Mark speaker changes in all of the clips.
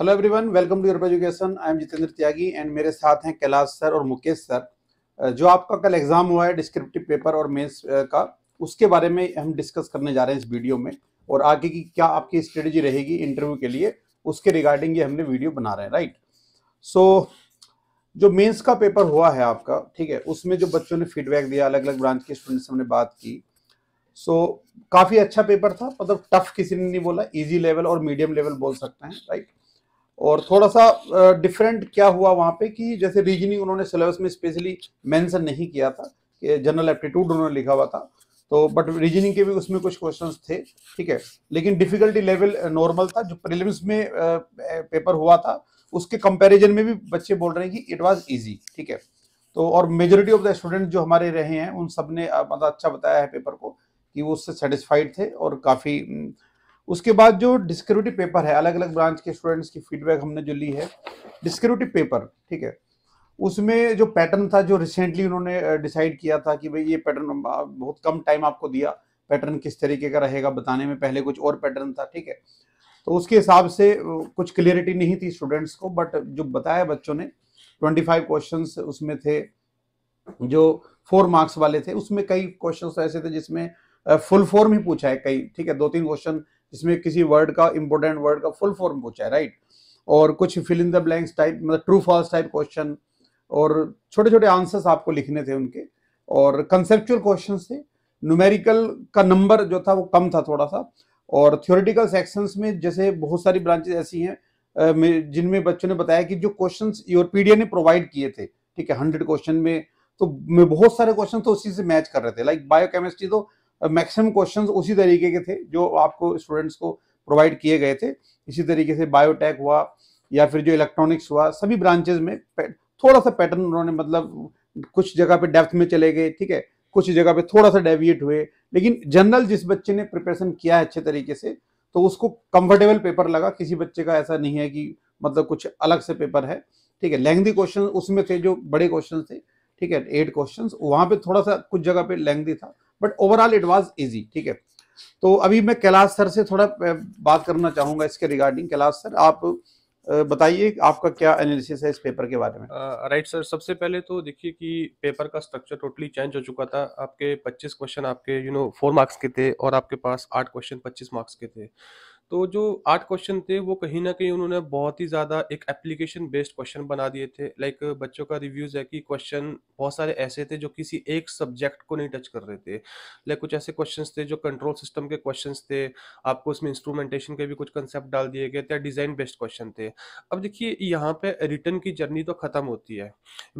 Speaker 1: Hello everyone welcome to your education I am Jitendra Tyagi and मेरे साथ हैं कैलाश सर और मुकेश सर जो आपका कल एग्जाम हुआ है डिस्क्रिप्टिव पेपर और मेंस का उसके बारे में हम डिस्कस करने जा रहे हैं इस वीडियो में और आगे की क्या आपकी स्ट्रेटजी रहेगी इंटरव्यू के लिए उसके रिगार्डिंग ये हमने वीडियो बना रहे हैं राइट सो so, जो मेंस का पेपर हुआ है आपका ठीक है उसमें जो बच्चों ने फीडबैक दिया अलग अलग ब्रांच के स्टूडेंट से हमने बात की सो so, काफ़ी अच्छा पेपर था मतलब टफ किसी ने नहीं बोला इजी लेवल और मीडियम लेवल बोल सकते हैं राइट और थोड़ा सा डिफरेंट क्या हुआ वहाँ पे कि जैसे रीजनिंग उन्होंने सिलेबस में स्पेशली मेंशन नहीं किया था कि जनरल एप्टीट्यूड उन्होंने लिखा हुआ था तो बट रीजनिंग के भी उसमें कुछ क्वेश्चंस थे ठीक है लेकिन डिफिकल्टी लेवल नॉर्मल था जो प्रिलिम्स में पेपर हुआ था उसके कंपैरिजन में भी बच्चे बोल रहे हैं कि इट वाज इजी ठीक है तो और मेजोरिटी ऑफ द स्टूडेंट जो हमारे रहे हैं उन सब ने मतलब अच्छा बताया है पेपर को कि वो उससे सेटिस्फाइड थे और काफ़ी उसके बाद जो डिस्क्रिप्टिव पेपर है अलग अलग ब्रांच के स्टूडेंट्स की फीडबैक हमने जो ली है डिस्क्रिप्टिव पेपर ठीक है उसमें जो पैटर्न था जो रिसेंटली उन्होंने डिसाइड किया था कि भाई ये पैटर्न बहुत कम टाइम आपको दिया पैटर्न किस तरीके का रहेगा बताने में पहले कुछ और पैटर्न था ठीक है तो उसके हिसाब से कुछ क्लियरिटी नहीं थी स्टूडेंट्स को बट जो बताया बच्चों ने 25 क्वेश्चन उसमें थे जो फोर मार्क्स वाले थे उसमें कई क्वेश्चन ऐसे थे जिसमें फुल फॉर्म ही पूछा है कई ठीक है दो तीन क्वेश्चन जिसमें किसी वर्ड का इंपॉर्टेंट वर्ड का फुल फॉर्म पूछा है राइट और कुछ fill in the blanks type मतलब ट्रू फॉल्स टाइप क्वेश्चन और छोटे छोटे आंसर्स आपको लिखने थे उनके और कंसेप्चुअल क्वेश्चन थे न्यूमेरिकल का नंबर जो था वो कम था थोड़ा सा और थियोरिटिकल सेक्शंस में जैसे बहुत सारी ब्रांचेज ऐसी हैं जिनमें बच्चों ने बताया कि जो क्वेश्चन यूरोपीडिया ने प्रोवाइड किए थे ठीक है हंड्रेड क्वेश्चन में तो मैं बहुत सारे क्वेश्चन तो उसी से मैच कर रहे थे लाइक बायोकेमिस्ट्री तो मैक्सिमम क्वेश्चन उसी तरीके के थे जो आपको स्टूडेंट्स को प्रोवाइड किए गए थे इसी तरीके से बायोटेक हुआ या फिर जो इलेक्ट्रॉनिक्स हुआ सभी ब्रांचेज में थोड़ा सा पैटर्न उन्होंने मतलब कुछ जगह पे डेप्थ में चले गए ठीक है कुछ जगह पे थोड़ा सा डेविएट हुए लेकिन जनरल जिस बच्चे ने प्रिपरेशन किया है अच्छे तरीके से तो उसको कंफर्टेबल पेपर लगा किसी बच्चे का ऐसा नहीं है कि मतलब कुछ अलग से पेपर है ठीक है लेंगदी क्वेश्चन उसमें थे जो बड़े क्वेश्चन थे ठीक है एट क्वेश्चन वहाँ पे थोड़ा सा कुछ जगह पे लेंगदी था but overall it was easy ठीक है तो अभी मैं कैलाश सर से थोड़ा बात करना चाहूंगा इसके रिगार्डिंग कैलाश सर आप बताइए आपका क्या एनालिसिस है इस पेपर के बारे में
Speaker 2: राइट सर सबसे पहले तो देखिए कि पेपर का स्ट्रक्चर टोटली चेंज हो चुका था आपके 25 क्वेश्चन आपके यू नो फोर मार्क्स के थे और आपके पास आठ क्वेश्चन 25 मार्क्स के थे तो जो आठ क्वेश्चन थे वो कहीं ना कहीं उन्होंने बहुत ही ज़्यादा एक एप्लीकेशन बेस्ड क्वेश्चन बना दिए थे लाइक बच्चों का रिव्यूज़ है कि क्वेश्चन बहुत सारे ऐसे थे जो किसी एक सब्जेक्ट को नहीं टच कर रहे थे लाइक कुछ ऐसे क्वेश्चन थे जो कंट्रोल सिस्टम के क्वेश्चन थे आपको उसमें इंस्ट्रूमेंटेशन के भी कुछ कंसेप्ट डाल दिए गए थे डिज़ाइन बेस्ड क्वेश्चन थे अब देखिए यहाँ पर रिटर्न की जर्नी तो ख़त्म होती है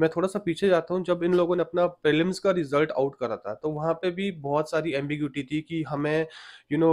Speaker 2: मैं थोड़ा सा पीछे जाता हूँ जब इन लोगों ने अपना प्रिलिम्स का रिजल्ट आउट करा था तो वहाँ पर भी बहुत सारी एम्बिग्यूटी थी कि हमें यू नो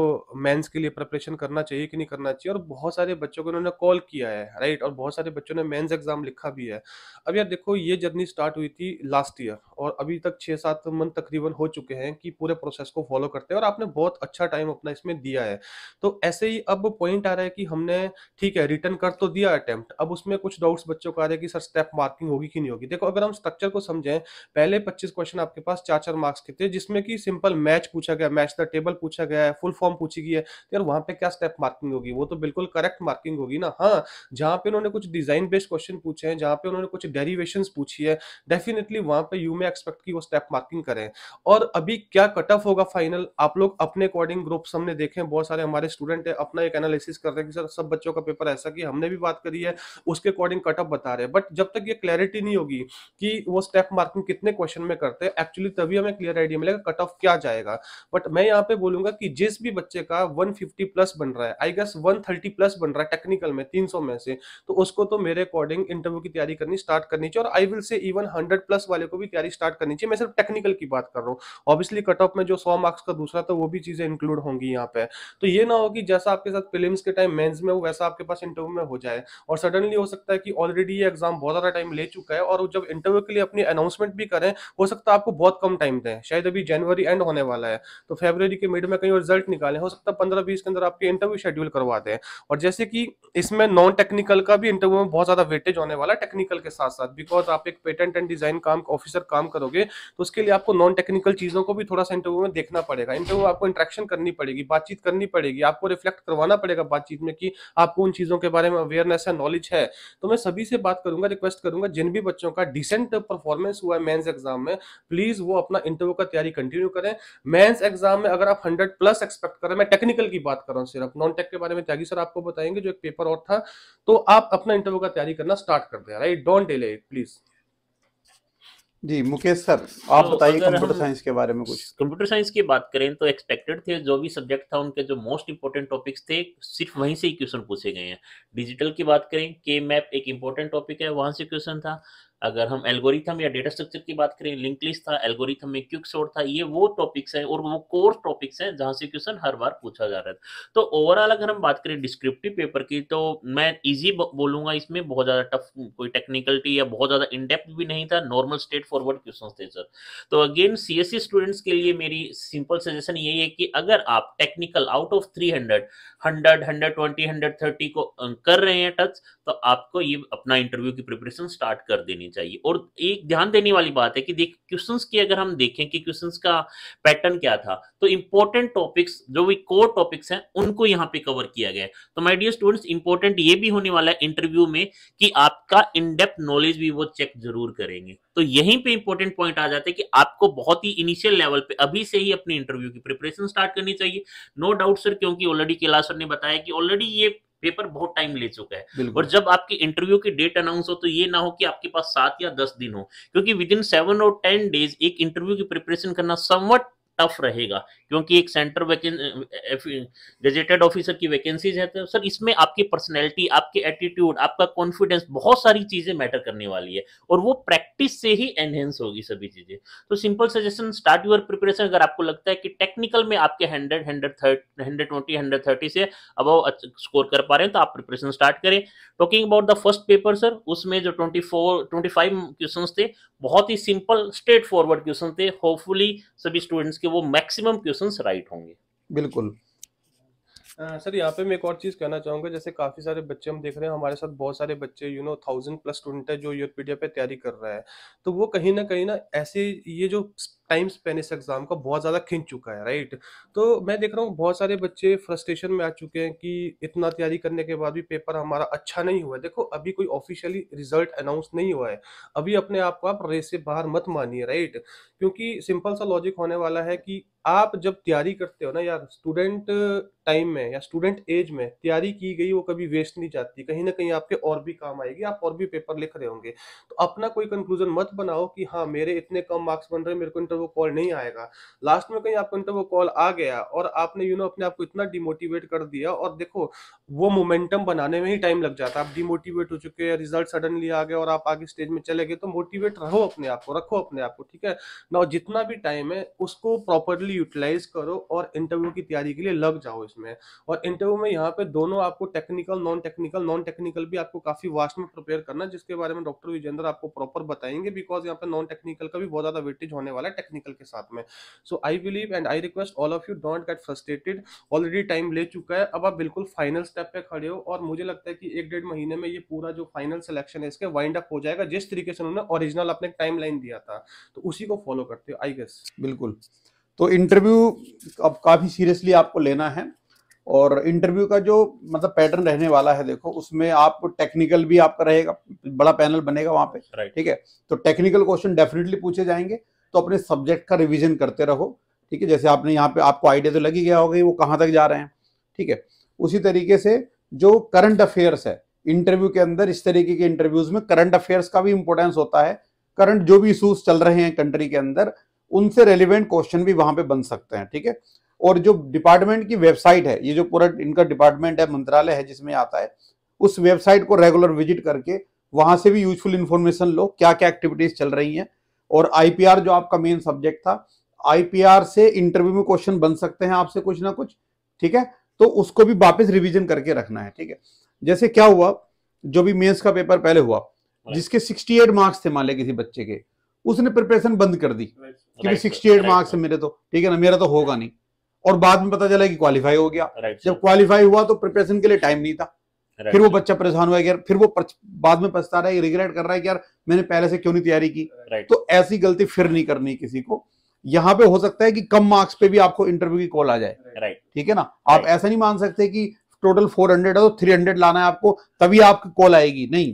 Speaker 2: मैंस के लिए प्रपरेशन करना करना चाहिए कि नहीं करना चाहिए और बहुत सारे बच्चों को उन्होंने कॉल किया है राइट और बहुत सारे बच्चों ने मेन्स एग्जाम लिखा भी है अब यार देखो ये जर्नी स्टार्ट हुई थी लास्ट ईयर और अभी तक छः सात मंथ तकरीबन हो चुके हैं कि पूरे प्रोसेस को फॉलो करते हैं और आपने बहुत अच्छा टाइम अपना इसमें दिया है तो ऐसे ही अब पॉइंट आ रहा है कि हमने ठीक है रिटर्न कर तो दिया अटैम्प्ट अब उसमें कुछ डाउट्स बच्चों का आ रहे हैं कि सर स्टेप मार्किंग होगी कि नहीं होगी देखो अगर हम स्ट्रक्चर को समझें पहले पच्चीस क्वेश्चन आपके पास चार चार मार्क्स के थे जिसमें कि सिंपल मैच पूछा गया मैच द टेबल पूछा गया है फुल फॉर्म पूछी गई है तो यार वहाँ पे क्या स्टेप करेक्ट मार्किंग होगी वो तो बिल्कुल करेक्ट मार्किंग होगी ना हाँ जहाँ पे उन्होंने कुछ डिजाइन बेस्ड क्वेश्चन पूछे हैं जहाँ पे उन्होंने कुछ डेरिवेशन पूछी है डेफिनेटली वहां पे यू में एक्सपेक्ट की वो स्टेप मार्किंग करें और अभी क्या कट ऑफ होगा फाइनल आप लोग अपने अकॉर्डिंग ग्रुप्स हमने देखे हैं बहुत सारे हमारे स्टूडेंट है अपना एक एनालिसिस कर रहे हैं कि सर सब बच्चों का पेपर ऐसा कि हमने भी बात करी है उसके अकॉर्डिंग कट ऑफ बता रहे हैं बट जब तक ये क्लैरिटी नहीं होगी कि वो स्टेप मार्किंग कितने क्वेश्चन में करते हैं एक्चुअली तभी हमें क्लियर आइडिया मिलेगा कट ऑफ क्या जाएगा बट मैं यहाँ पे बोलूंगा कि जिस भी बच्चे का 150 प्लस बन रहा है रहा है आई गेस 130 प्लस बन रहा है टेक्निकल में 300 में से तो उसको तो मेरे अकॉर्डिंग इंटरव्यू की तैयारी करनी स्टार्ट करनी चाहिए और I will say even 100 plus वाले को भी तैयारी स्टार्ट करनी चाहिए मैं सिर्फ टेक्निकल की बात कर रहा हूँ ऑब्वियसली कट ऑफ में जो सौ मार्क्स का दूसरा था वो भी चीजें इंक्लूड होंगी यहाँ पे तो ये ना हो कि जैसा आपके साथ फिल्म के टाइम मेन्स में हो वैसा आपके पास इंटरव्यू में हो जाए और सडनली हो सकता है कि ऑलरेडी ये एग्जाम बहुत ज्यादा टाइम ले चुका है और जब इंटरव्यू के लिए अपनी अनाउंसमेंट भी करें हो सकता है आपको बहुत कम टाइम दें शायद अभी जनवरी एंड होने वाला है तो फेबर के मिड में कहीं रिजल्ट निकाले हो सकता है पंद्रह बीस के अंदर आपके इंटरव्यू भी शेड्यूल करवाते हैं और जैसे कि इसमें नॉन टेक्निकल का भी इंटरव्यू में बहुत ज्यादा वेटेज होने वाला है टेक्निकल के साथ साथ बिकॉज आप एक पेटेंट एंड डिजाइन काम ऑफिसर काम करोगे तो उसके लिए आपको नॉन टेक्निकल चीजों को भी थोड़ा सा इंटरव्यू में देखना पड़ेगा इंटरव्यू आपको इंट्रैक्शन करनी पड़ेगी बातचीत करनी पड़ेगी आपको रिफ्लेक्ट करवाना पड़ेगा बातचीत में कि आपको उन चीजों के बारे में अवेयरनेस है नॉलेज है तो मैं सभी से बात करूंगा रिक्वेस्ट करूंगा जिन भी बच्चों का डिसेंट परफॉर्मेंस हुआ है मेन्स एग्जाम में प्लीज वो अपना इंटरव्यू का तैयारी कंटिन्यू करें मेन्स एग्जाम में अगर आप हंड्रेड प्लस एक्सपेक्ट करें मैं टेक्निकल की बात कर रहा हूँ सिर्फ नॉन टेक के बारे में त्यागी सर आपको बताएंगे जो एक पेपर और था तो आप अपना इंटरव्यू का तैयारी करना स्टार्ट कर दें
Speaker 3: right don't delay it please
Speaker 1: ji Mukesh sir आप तो बताइए कंप्यूटर साइंस के बारे में कुछ कंप्यूटर
Speaker 3: साइंस की बात करें तो एक्सपेक्टेड थे जो भी सब्जेक्ट था उनके जो मोस्ट इंपोर्टेंट टॉपिक्स थे सिर्फ वहीं से ही क्वेश्चन पूछे गए हैं डिजिटल की बात करें के मैप एक इम्पोर्टेंट टॉपिक है वहां से क्वेश्चन था अगर हम एल्गोरिथम या डेटा स्ट्रक्चर की बात करें लिंक लिस्ट था एल्गोरिथम में क्यूक शॉर्ट था ये वो टॉपिक्स हैं और वो कोर्स टॉपिक्स हैं जहां से क्वेश्चन हर बार पूछा जा रहा है तो ओवरऑल अगर हम बात करें डिस्क्रिप्टिव पेपर की तो मैं इजी बोलूंगा इसमें बहुत ज्यादा टफ कोई टेक्निकलिटी या बहुत ज्यादा इनडेप्थ भी नहीं था नॉर्मल स्टेट फॉरवर्ड क्वेश्चन थे सर तो अगेन सी स्टूडेंट्स के लिए मेरी सिंपल सजेशन यही है कि अगर आप technical out of three hundred hundred hundred twenty hundred thirty को कर रहे हैं टच तो आपको ये अपना इंटरव्यू की प्रिपरेशन स्टार्ट कर देनी चाहिए और एक ध्यान देने वाली बात है कि देख क्वेश्चंस की अगर हम देखें कि क्वेश्चंस का पैटर्न क्या था तो इंपॉर्टेंट टॉपिक्स जो भी कोर टॉपिक्स हैं उनको यहाँ पे कवर किया गया है तो माय डियर स्टूडेंट्स इंपॉर्टेंट ये भी होने वाला है इंटरव्यू में कि आपका इनडेप्थ नॉलेज भी वो चेक जरूर करेंगे तो यहीं पे इंपॉर्टेंट पॉइंट आ जाता है कि आपको बहुत ही इनिशियल लेवल पे अभी से ही अपने इंटरव्यू की प्रिपरेशन स्टार्ट करनी चाहिए नो डाउट सर क्योंकि ऑलरेडी कैलाश सर ने बताया कि ऑलरेडी ये पेपर बहुत टाइम ले चुका है और जब आपकी इंटरव्यू की डेट अनाउंस हो तो ये ना हो कि आपके पास सात या दस दिन हो क्योंकि विद इन सेवन और टेन डेज एक इंटरव्यू की प्रिपरेशन करना समवट टफ रहेगा क्योंकि एक सेंटर गजेटेड ऑफिसर की वैकेंसीज है तो सर इसमें आपकी पर्सनैलिटी आपके एटीट्यूड आपका कॉन्फिडेंस बहुत सारी चीजें मैटर करने वाली है और वो प्रैक्टिस से ही एनहेंस होगी सभी चीजें तो simple suggestion start your preparation अगर आपको लगता है कि टेक्निकल में आपके hundred hundred hundred twenty hundred thirty से अब स्कोर कर पा रहे हैं तो आप प्रिपरेशन स्टार्ट करें talking about the first paper sir उसमें जो twenty four twenty five question थे बहुत ही सिंपल स्ट्रेट फॉरवर्ड क्वेश्चन थे होपफुली सभी स्टूडेंट्स जिसके वो मैक्सिमम क्वेश्चन राइट होंगे बिल्कुल
Speaker 2: सर यहाँ पे मैं एक और चीज़ कहना चाहूँगा जैसे काफ़ी सारे बच्चे हम देख रहे हैं हमारे साथ बहुत सारे बच्चे you know thousand plus student है जो यूरपीडिया पे तैयारी कर रहा है तो वो कहीं ना कहीं ना ऐसे ये जो टाइम स्पेन इस एग्ज़ाम का बहुत ज़्यादा खिंच चुका है राइट तो मैं देख रहा हूँ बहुत सारे बच्चे फ्रस्ट्रेशन में आ चुके हैं कि इतना तैयारी करने के बाद भी पेपर हमारा अच्छा नहीं हुआ है देखो अभी कोई ऑफिशियली रिजल्ट अनाउंस नहीं हुआ है अभी अपने आप को आप रेस से बाहर मत मानिए राइट क्योंकि सिंपल सा लॉजिक होने वाला है कि आप जब तैयारी करते हो ना यार स्टूडेंट टाइम में या स्टूडेंट एज में तैयारी की गई वो कभी वेस्ट नहीं जाती कहीं ना कहीं आपके और भी काम आएगी आप और भी पेपर लिख रहे होंगे तो अपना कोई कंक्लूजन मत बनाओ कि हाँ मेरे इतने कम मार्क्स बन रहे हैं मेरे को इंटरव्यू कॉल नहीं आएगा लास्ट में कहीं आपको इंटरव्यू कॉल आ गया और आपने यू नो अपने आप को इतना डिमोटिवेट कर दिया और देखो वो मोमेंटम बनाने में ही टाइम लग जाता है आप डिमोटिवेट हो चुके हैं रिजल्ट सडनली आ गया और आप आगे स्टेज में चले गए तो मोटिवेट रहो अपने आप को रखो अपने आप को ठीक है ना जितना भी टाइम है उसको प्रॉपरली यूटिलाइज करो और इंटरव्यू की तैयारी के लिए लग जाओ इसमें और इंटरव्यू में यहाँ पे दोनों आपको technical non technical non technical भी आपको काफी वास्ट में प्रिपेयर करना जिसके बारे में डॉक्टर विजेंद्र आपको प्रॉपर बताएंगे बिकॉज यहाँ पे नॉन टेक्निकल का भी बहुत ज्यादा वेटेज होने वाला है टेक्निकल के साथ में so I believe and I request all of you don't get frustrated already time ले चुका है अब आप बिल्कुल फाइनल स्टेप पे खड़े हो और मुझे लगता है कि एक डेढ़ महीने में ये पूरा जो फाइनल सिलेक्शन है इसके वाइंड अप हो जाएगा जिस तरीके से उन्होंने ओरिजिनल अपने टाइम दिया था तो उसी को फॉलो करते हो आई गेस बिल्कुल
Speaker 1: तो इंटरव्यू अब काफ़ी सीरियसली आपको लेना है और इंटरव्यू का जो मतलब पैटर्न रहने वाला है देखो उसमें आप टेक्निकल भी आपका रहेगा बड़ा पैनल बनेगा वहां पे ठीक right. है तो टेक्निकल क्वेश्चन डेफिनेटली पूछे जाएंगे तो अपने सब्जेक्ट का रिविजन करते रहो ठीक है जैसे आपने यहाँ पे आपको आइडिया तो लग ही गया होगा वो कहाँ तक जा रहे हैं ठीक है उसी तरीके से जो करंट अफेयर्स है इंटरव्यू के अंदर इस तरीके के इंटरव्यूज में करंट अफेयर्स का भी इंपॉर्टेंस होता है करंट जो भी इशूज चल रहे हैं कंट्री के अंदर उनसे रेलिवेंट क्वेश्चन भी वहां पे बन सकते हैं ठीक है और जो डिपार्टमेंट की वेबसाइट है ये जो पूरा इनका डिपार्टमेंट है मंत्रालय है जिसमें आता है उस वेबसाइट को रेगुलर विजिट करके वहां से भी यूजफुल इंफॉर्मेशन लो क्या क्या एक्टिविटीज चल रही हैं और आईपीआर जो आपका मेन सब्जेक्ट था आईपीआर से इंटरव्यू में क्वेश्चन बन सकते हैं आपसे कुछ ना कुछ ठीक है तो उसको भी वापस रिवीजन करके रखना है ठीक है जैसे क्या हुआ जो भी मेंस का पेपर पहले हुआ जिसके 68 मार्क्स थे मान लें किसी बच्चे के उसने प्रिपरेशन बंद कर दी क्योंकि सिक्सटी एट मार्क्स है मेरे तो ठीक है ना मेरा तो होगा नहीं और बाद में पता चला कि क्वालिफाई हो गया जब क्वालिफाई हुआ तो प्रिपरेशन के लिए टाइम नहीं था फिर वो बच्चा परेशान हुआ यार फिर वो बाद में पछता रहा है रिग्रेट कर रहा है कि यार मैंने पहले से क्यों नहीं तैयारी की तो ऐसी गलती फिर नहीं करनी किसी को यहाँ पे हो सकता है कि कम मार्क्स पे भी आपको इंटरव्यू की कॉल आ जाए ठीक है ना आप ऐसा नहीं मान सकते कि टोटल 400 है तो 300 लाना है आपको तभी आपकी कॉल आएगी नहीं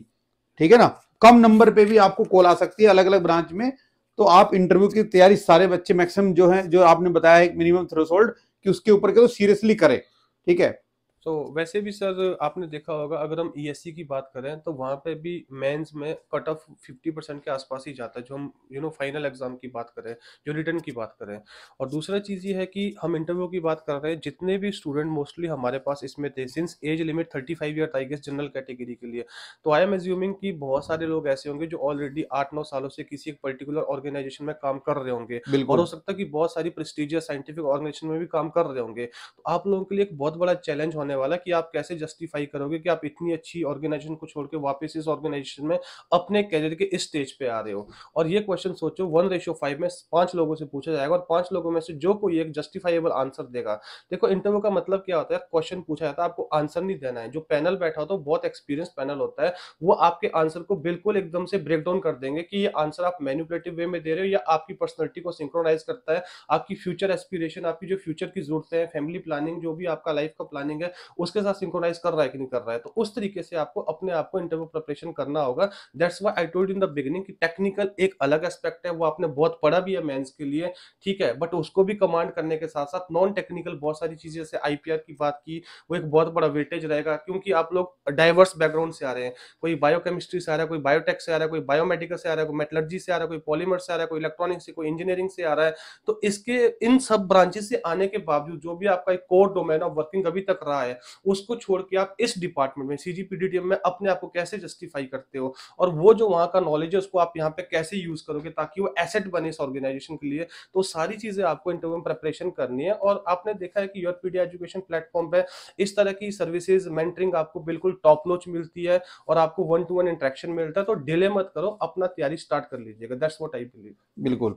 Speaker 1: ठीक है ना कम नंबर पे भी आपको कॉल आ सकती है अलग अलग ब्रांच में तो आप इंटरव्यू की तैयारी सारे बच्चे मैक्सिमम जो है जो आपने बताया है मिनिमम थ्रोसोल्ड कि उसके ऊपर सीरियसली तो करें ठीक है
Speaker 2: सो so, वैसे भी सर आपने देखा होगा अगर हम ई e की बात करें तो वहाँ पे भी मेंस में कट ऑफ फिफ्टी परसेंट के आसपास ही जाता है जो हम यू नो फाइनल एग्जाम की बात करें जो रिटर्न की बात करें और दूसरा चीज़ ये है कि हम इंटरव्यू की बात कर रहे हैं जितने भी स्टूडेंट मोस्टली हमारे पास इसमें थे since age limit thirty five year I guess general category के लिए तो आई एम एज्यूमिंग कि बहुत सारे लोग ऐसे होंगे जो ऑलरेडी आठ नौ सालों से किसी एक पर्टिकुलर ऑर्गेनाइजेशन में काम कर रहे होंगे और हो सकता है कि बहुत सारी प्रेस्टिजियस साइंटिफिक ऑर्गेनाइजेशन में भी काम कर रहे होंगे तो आप लोगों के लिए एक बहुत बड़ा चैलेंज होने आने वाला कि आप कैसे जस्टिफाई करोगे कि आप इतनी अच्छी ऑर्गेनाइजेशन को छोड़ के वापस इस ऑर्गेनाइजेशन में अपने कैरियर के इस स्टेज पे आ रहे हो और ये क्वेश्चन सोचो वन रेशियो फाइव में पांच लोगों से पूछा जाएगा और पांच लोगों में से जो कोई एक जस्टिफाइबल आंसर देगा देखो इंटरव्यू का मतलब क्या होता है क्वेश्चन पूछा जाता है आपको आंसर नहीं देना है जो पैनल बैठा होता है बहुत एक्सपीरियंस पैनल होता है वो आपके आंसर को बिल्कुल एकदम से ब्रेक डाउन कर देंगे कि ये आंसर आप मैन्युपुलेटिव वे में दे रहे हो या आपकी पर्सनैलिटी को सिंक्रोनाइज करता है आपकी फ्यूचर एस्पिरेशन आपकी जो फ्यूचर की जरूरतें हैं फैमिली प्लानिंग जो भी आपका लाइफ का प्लानिंग है उसके साथ सिंक्रोनाइज कर रहा है कि नहीं कर रहा है तो उस तरीके से आपको अपने आप को इंटरव्यू प्रिपरेशन करना होगा that's why I told in the beginning कि टेक्निकल एक अलग एस्पेक्ट है वो आपने बहुत पढ़ा भी है मेन्स के लिए ठीक है बट उसको भी कमांड करने के साथ साथ नॉन टेक्निकल बहुत सारी चीजें जैसे आईपीआर की बात की वो एक बहुत बड़ा वेटेज रहेगा क्योंकि आप लोग डाइवर्स बैकग्राउंड से आ रहे हैं कोई बायोकेमिस्ट्री से आ रहा है कोई बायोटेक से आ रहा है कोई बायोमेडिकल से आ रहा है कोई मेटलर्जी से आ रहा है कोई पॉलीमर से आ रहा है कोई इलेक्ट्रॉनिक से कोई इंजीनियरिंग से आ रहा है तो इसके इन सब ब्रांचेस से आने के बावजूद जो भी आपका एक कोर डोमेन ऑफ वर्किंग अभी तक रहा है है उसको छोड़ के आप इस डिपार्टमेंट में सी जी में अपने आप को कैसे जस्टिफाई करते हो और वो जो वहाँ का नॉलेज है उसको आप यहाँ पे कैसे यूज करोगे ताकि वो एसेट बने इस ऑर्गेनाइजेशन के लिए तो सारी चीजें आपको इंटरव्यू में प्रेपरेशन करनी है और आपने देखा है कि यूर पी एजुकेशन प्लेटफॉर्म पर इस तरह की सर्विसेज मेंटरिंग आपको बिल्कुल टॉप नोच मिलती है और आपको वन टू वन इंट्रैक्शन मिलता है तो डिले मत करो अपना तैयारी स्टार्ट कर लीजिएगा दैट्स वॉट आई बिलीव
Speaker 1: बिल्कुल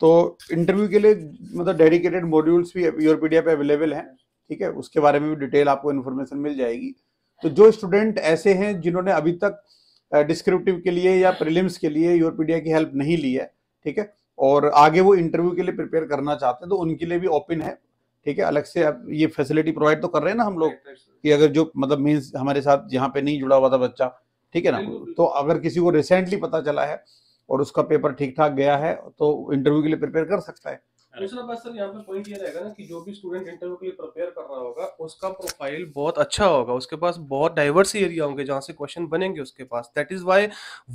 Speaker 1: तो इंटरव्यू के लिए मतलब डेडिकेटेड मॉड्यूल्स भी यूरोपीडिया पे अवेलेबल हैं ठीक है उसके बारे में भी डिटेल आपको इन्फॉर्मेशन मिल जाएगी तो जो स्टूडेंट ऐसे हैं जिन्होंने अभी तक डिस्क्रिप्टिव के लिए या प्रिलिम्स के लिए यूरोपीडिया की हेल्प नहीं ली है ठीक है और आगे वो इंटरव्यू के लिए प्रिपेयर करना चाहते हैं तो उनके लिए भी ओपन है ठीक है अलग से आप ये फैसिलिटी प्रोवाइड तो कर रहे हैं ना हम लोग कि अगर जो मतलब मीन्स हमारे साथ यहाँ पे नहीं जुड़ा हुआ था बच्चा ठीक है ना तो अगर किसी को रिसेंटली पता चला है और उसका पेपर ठीक ठाक गया है तो इंटरव्यू के लिए प्रिपेयर कर सकता है
Speaker 2: दूसरा बात सर यहाँ पे पॉइंट ये रहेगा ना कि जो भी स्टूडेंट इंटरव्यू के लिए प्रिपेयर कर रहा होगा उसका प्रोफाइल बहुत अच्छा होगा उसके पास बहुत डाइवर्स एरिया होंगे जहाँ से क्वेश्चन बनेंगे उसके पास दैट इज वाई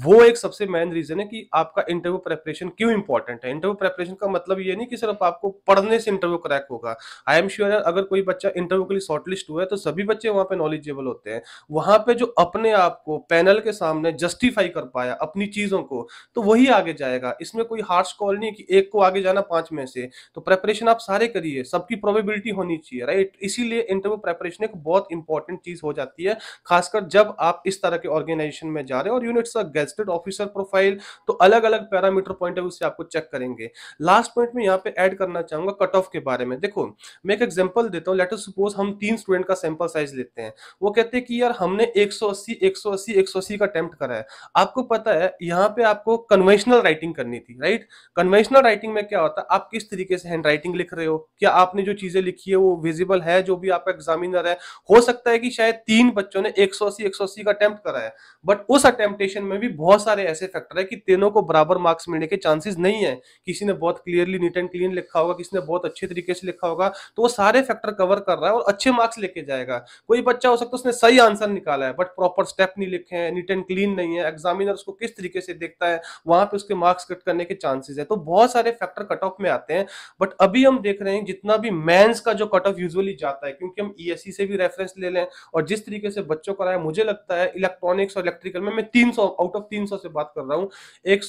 Speaker 2: वो एक सबसे मेन रीजन है कि आपका इंटरव्यू प्रेपरेशन क्यों इंपॉर्टेंट है इंटरव्यू प्रेपरेशन का मतलब ये नहीं कि सिर्फ आपको पढ़ने से इंटरव्यू क्रैक होगा आई एम श्योर अगर कोई बच्चा इंटरव्यू के लिए शॉर्टलिस्ट हुआ है तो सभी बच्चे वहाँ पे नॉलेजेबल होते हैं वहाँ पे जो अपने आप को पैनल के सामने जस्टिफाई कर पाया अपनी चीजों को तो वही आगे जाएगा इसमें कोई हार्श कॉल नहीं कि एक को आगे जाना पांच में से तो प्रेपरेशन आप सारे करिए सबकी प्रोबेबिलिटी होनी चाहिए राइट इसीलिए इंटरव्यू प्रेपरेशन एक बहुत इंपॉर्टेंट चीज हो जाती है खासकर जब आप इस तरह के ऑर्गेनाइजेशन में जा रहे हो और यूनिट्स गेस्टेड ऑफिसर प्रोफाइल तो अलग अलग पैरामीटर पॉइंट ऑफ व्यू से आपको चेक करेंगे लास्ट पॉइंट में यहाँ पे एड करना चाहूंगा कट ऑफ के बारे में देखो मैं एक एग्जाम्पल देता हूँ लेटर सपोज हम तीन स्टूडेंट का सैंपल साइज लेते हैं वो कहते हैं कि यार हमने एक सौ अस्सी का अटेम्प्ट करा है आपको पता है यहाँ पे आपको कन्वेंशनल राइटिंग करनी थी राइट कन्वेंशनल राइटिंग में क्या होता है आप किस तरीके से हैंड राइटिंग लिख रहे हो क्या आपने जो चीजें लिखी है वो विजिबल है जो भी आपका एग्जामिनर है हो सकता है कि शायद तीन बच्चों ने एक एक सौ अस्सी सौ अस्सी का अटेम्प्ट करा है बट उस अटेम्प्टेशन में भी बहुत सारे ऐसे फैक्टर है कि तीनों को बराबर मार्क्स मिलने के चांसेस नहीं है किसी ने बहुत क्लियरली नीट एंड क्लीन लिखा होगा किसी ने बहुत अच्छे तरीके से लिखा होगा तो वो सारे फैक्टर कवर कर रहा है और अच्छे मार्क्स लेके जाएगा कोई बच्चा हो सकता है उसने सही आंसर निकाला है बट प्रॉपर स्टेप नहीं लिखे हैं नीट एंड क्लीन नहीं है एग्जामिनर उसको किस तरीके से देखता है वहां पे उसके मार्क्स कट करने के चांसेस है तो बहुत सारे फैक्टर कट ऑफ में आते हैं बट अभी हम देख रहे हैं जितना भी मैंस का जो कट ऑफ यूजली जाता है क्योंकि हम ई e से भी रेफरेंस ले लें और जिस तरीके से बच्चों को आया मुझे लगता है इलेक्ट्रॉनिक्स और इलेक्ट्रिकल में मैं तीन आउट ऑफ तीन से बात कर रहा हूँ एक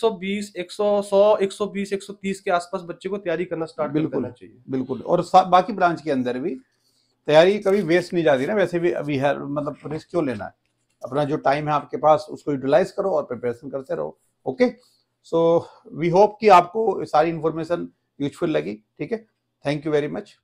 Speaker 2: सौ बीस के आसपास बच्चे को तैयारी करना स्टार्ट बिल्कुल चाहिए
Speaker 1: बिल्कुल और बाकी ब्रांच के अंदर भी तैयारी कभी वेस्ट नहीं जाती ना वैसे भी अभी है मतलब रिस्क क्यों लेना है अपना जो टाइम है आपके पास उसको यूटिलाइज करो और प्रिपरेशन करते रहो ओके सो वी होप कि आपको सारी इन्फॉर्मेशन यूजफुल लगी ठीक है थैंक यू वेरी मच